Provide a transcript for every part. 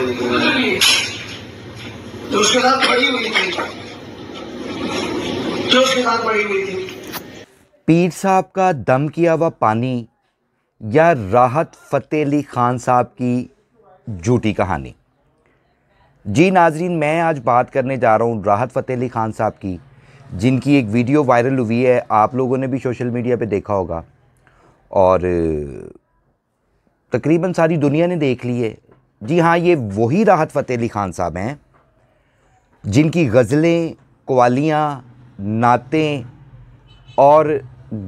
महीने तो उसके साथ पड़ी हुई थी तो उसके साथ पड़ी हुई थी पीर साहब का दम किया हुआ पानी या राहत फ़तेह अली ख़ान साहब की झूठी कहानी जी नाजरीन मैं आज बात करने जा रहा हूँ राहत फ़तेह अली ख़ान साहब की जिनकी एक वीडियो वायरल हुई है आप लोगों ने भी सोशल मीडिया पे देखा होगा और तकरीबन सारी दुनिया ने देख ली है जी हाँ ये वही राहत फ़तेह अली ख़ान साहब हैं जिनकी गज़लें कवालियाँ नातें और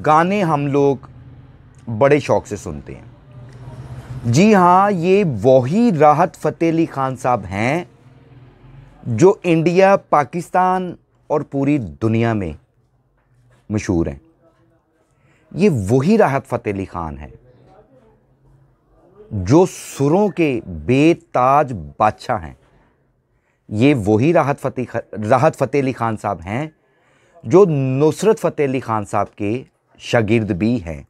गाने हम लोग बड़े शौक़ से सुनते हैं जी हाँ ये वही राहत फ़तेह अली ख़ान साहब हैं जो इंडिया पाकिस्तान और पूरी दुनिया में मशहूर हैं ये वही राहत फ़तेह अली ख़ान है जो सुरों के बेताज बादशाह हैं ये वही राहत फतेह राहत फ़तेह अली ख़ान साहब हैं जो नुसरत फ़तेह अली ख़ान साहब के शागिर्द भी हैं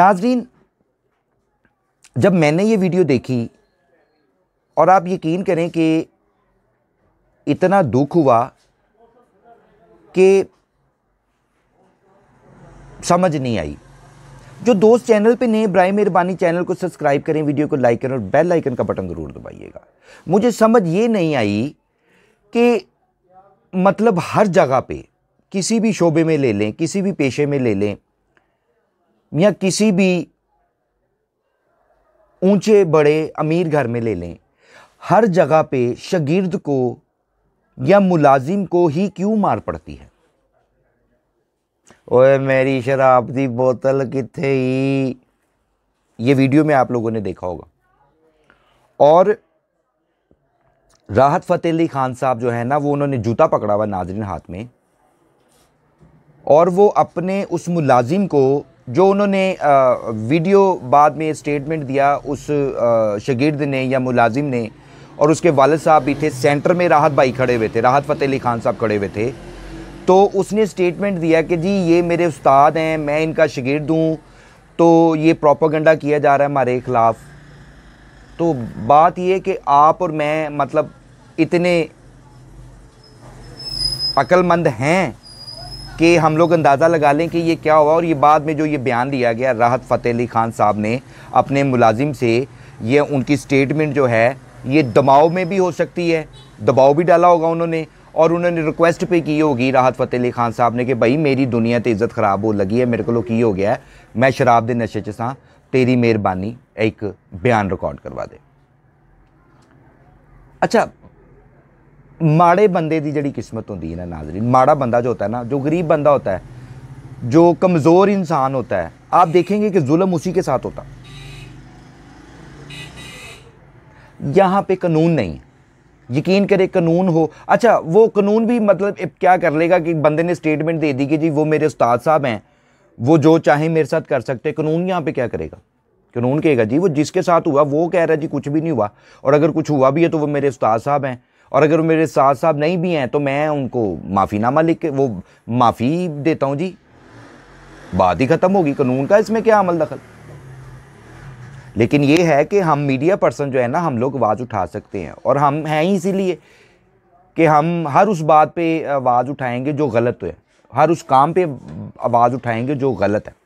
नाजरीन जब मैंने ये वीडियो देखी और आप यकीन करें कि इतना दुख हुआ कि समझ नहीं आई जो दोस्त चैनल पे नए ब्राई मेहरबानी चैनल को सब्सक्राइब करें वीडियो को लाइक करें और बेल आइकन का बटन ज़रूर दबाइएगा मुझे समझ ये नहीं आई कि मतलब हर जगह पे किसी भी शोबे में ले लें किसी भी पेशे में ले लें या किसी भी ऊंचे बड़े अमीर घर में ले लें हर जगह पे शगिर्द को या मुलाजिम को ही क्यों मार पड़ती है ओए मेरी शराब की बोतल कितने ही ये वीडियो में आप लोगों ने देखा होगा और राहत फतेह अली खान साहब जो है ना वो उन्होंने जूता पकड़ा हुआ नाजरीन हाथ में और वो अपने उस मुलाजिम को जो उन्होंने वीडियो बाद में स्टेटमेंट दिया उस शगिर्द ने या मुलाजिम ने और उसके वालद साहब भी थे सेंटर में राहत भाई खड़े हुए थे राहत फतेह अली खान साहब खड़े हुए थे तो उसने स्टेटमेंट दिया कि जी ये मेरे उस्ताद हैं मैं इनका शगिर्द हूँ तो ये प्रोपागंडा किया जा रहा है हमारे ख़िलाफ़ तो बात यह कि आप और मैं मतलब इतने अक्लमंद हैं कि हम लोग अंदाज़ा लगा लें कि ये क्या हुआ और ये बाद में जो ये बयान दिया गया राहत फ़तेह अली ख़ान साहब ने अपने मुलाजिम से ये उनकी स्टेटमेंट जो है ये दबाव में भी हो सकती है दबाव भी डाला होगा उन्होंने और उन्होंने रिक्वेस्ट पे की होगी राहत फतेह अली खान साहब ने कि भाई मेरी दुनिया तो इज्जत खराब हो लगी है मेरे को की हो गया मैं शराब के नशे च तेरी मेहरबानी एक बयान रिकॉर्ड करवा दे अच्छा माड़े बंदे की जी किस्मत होती है ना नाजरीन माड़ा बंदा जो होता है ना जो गरीब बंदा होता है जो कमज़ोर इंसान होता है आप देखेंगे कि जुल्म उसी के साथ होता यहाँ पे कानून नहीं है यकीन करे कानून हो अच्छा वो कानून भी मतलब क्या कर लेगा कि बंदे ने स्टेटमेंट दे दी कि जी वो मेरे उस्ताद साहब हैं वो जो चाहे मेरे साथ कर सकते कानून यहाँ पे क्या करेगा कानून कहेगा जी वो जिसके साथ हुआ वो कह रहा है जी कुछ भी नहीं हुआ और अगर कुछ हुआ भी है तो वो मेरे उस्ताद साहब हैं और अगर वो मेरे उस्ताद साहब नहीं भी हैं तो मैं उनको माफ़ीनामा लिख के वो माफ़ी देता हूँ जी बात ही ख़त्म होगी कानून का इसमें क्या अमल दखल लेकिन ये है कि हम मीडिया पर्सन जो है ना हम लोग आवाज़ उठा सकते हैं और हम हैं ही इसीलिए कि हम हर उस बात पे आवाज़ उठाएंगे जो गलत है हर उस काम पे आवाज़ उठाएंगे जो गलत है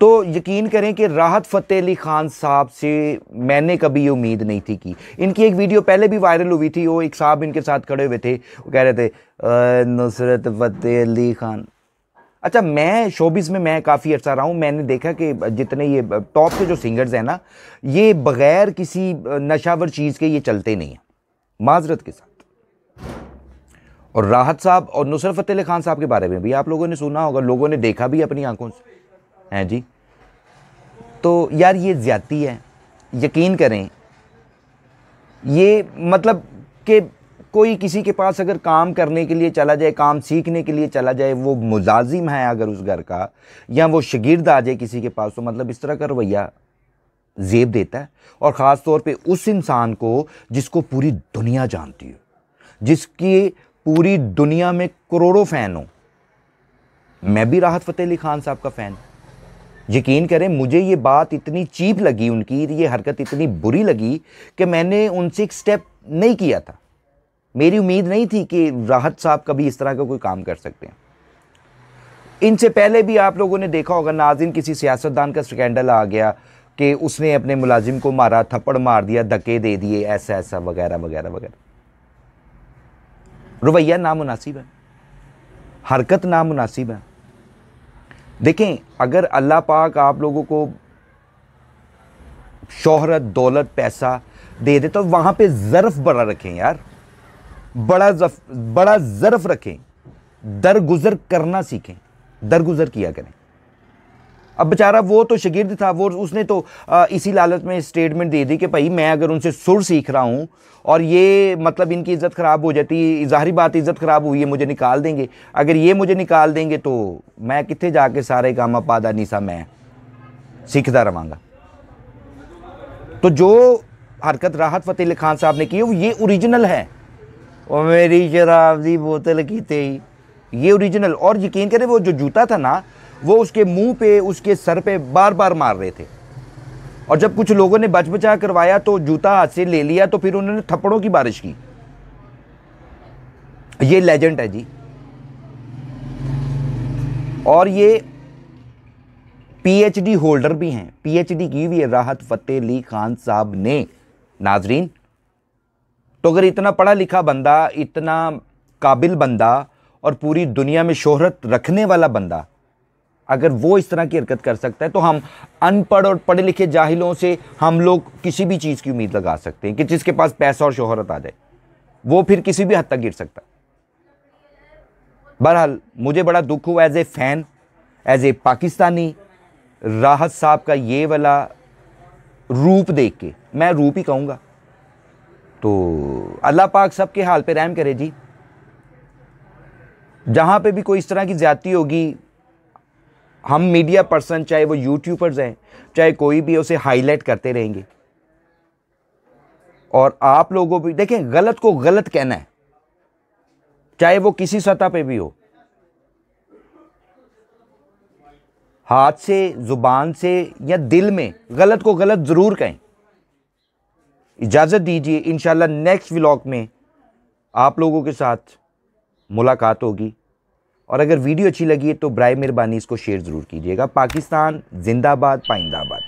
तो यकीन करें कि राहत फ़तेह अली ख़ान साहब से मैंने कभी ये उम्मीद नहीं थी कि इनकी एक वीडियो पहले भी वायरल हुई थी वो एक साहब इनके साथ खड़े हुए थे वो कह रहे थे नुसरत फ़तेह अली ख़ान अच्छा मैं शोबिस में मैं काफ़ी अर्सा रहा हूँ मैंने देखा कि जितने ये टॉप के जो सिंगर्स हैं ना ये बग़ैर किसी नशावर चीज़ के ये चलते नहीं हैं माजरत के साथ और राहत साहब और नुसरत फ़तेह खान साहब के बारे में भी आप लोगों ने सुना होगा लोगों ने देखा भी अपनी आंखों से हैं जी तो यार ये ज़्यादती है यकीन करें ये मतलब कि कोई किसी के पास अगर काम करने के लिए चला जाए काम सीखने के लिए चला जाए वो मुजाजिम है अगर उस घर का या वो शगिर्द आ जाए किसी के पास तो मतलब इस तरह का रवैया जेब देता है और ख़ास तौर पे उस इंसान को जिसको पूरी दुनिया जानती हो जिसकी पूरी दुनिया में करोड़ों फ़ैन हो मैं भी राहत फ़तेह अली खान साहब का फ़ैन यकीन करें मुझे ये बात इतनी चीप लगी उनकी ये हरकत इतनी बुरी लगी कि मैंने उनसे एक स्टेप नहीं किया था मेरी उम्मीद नहीं थी कि राहत साहब कभी इस तरह का कोई काम कर सकते हैं इनसे पहले भी आप लोगों ने देखा होगा नाजिन किसी सियासतदान का स्कैंडल आ गया कि उसने अपने मुलाजिम को मारा थप्पड़ मार दिया धक्के दे दिए ऐसा ऐसा वगैरह वगैरह वगैरह रवैया नामुनासिब है हरकत नामुनासिब है देखें अगर अल्लाह पाक आप लोगों को शोहरत दौलत पैसा दे दे तो वहां पे जरफ बड़ा रखें यार बड़ा जफ, बड़ा जरफ रखें दरगुजर करना सीखें दरगुजर किया करें अब बेचारा वो तो शगिर्द था वो उसने तो इसी लालच में स्टेटमेंट दे दी कि भाई मैं अगर उनसे सुर सीख रहा हूँ और ये मतलब इनकी इज़्ज़त ख़राब हो जाती ज़ाहरी बात इज़्ज़त ख़राब हुई है मुझे निकाल देंगे अगर ये मुझे निकाल देंगे तो मैं कितने जाके सारे काम पादा निशा मैं सीखता रहूँगा तो जो हरकत राहत फतेह खान साहब ने की है वो ये ओरिजिनल है और मेरी शराब दी बोतल की थी ये ओरिजिनल और यकीन करें वो जो जूता था ना वो उसके मुंह पे उसके सर पे बार बार मार रहे थे और जब कुछ लोगों ने बच बचा करवाया तो जूता हाथ से ले लिया तो फिर उन्होंने थप्पड़ों की बारिश की ये लेजेंड है जी और ये पीएचडी होल्डर भी हैं पीएचडी की हुई है राहत फतेह अली खान साहब ने नाजरीन तो अगर इतना पढ़ा लिखा बंदा इतना काबिल बंदा और पूरी दुनिया में शोहरत रखने वाला बंदा अगर वो इस तरह की हरकत कर सकता है तो हम अनपढ़ और पढ़े लिखे जाहिलों से हम लोग किसी भी चीज़ की उम्मीद लगा सकते हैं कि जिसके पास पैसा और शोहरत आ जाए वो फिर किसी भी हद तक गिर सकता बहरहाल मुझे बड़ा दुख हुआ as a fan as a Pakistani Rahat साहब का ये वाला रूप देख के मैं रूप ही कहूँगा तो अल्लाह पाक सब के हाल पे रहम करे जी जहाँ पे भी कोई इस तरह की ज़्यादती होगी हम मीडिया पर्सन चाहे वो यूट्यूबर्स हैं चाहे कोई भी उसे हाईलाइट करते रहेंगे और आप लोगों भी देखें गलत को गलत कहना है चाहे वो किसी सतह पे भी हो हाथ से ज़ुबान से या दिल में गलत को गलत ज़रूर कहें इजाज़त दीजिए इन नेक्स्ट व्लॉग में आप लोगों के साथ मुलाकात होगी और अगर वीडियो अच्छी लगी है तो ब्राय मेहरबानी इसको शेयर ज़रूर कीजिएगा पाकिस्तान जिंदाबाद पाइंदाबाद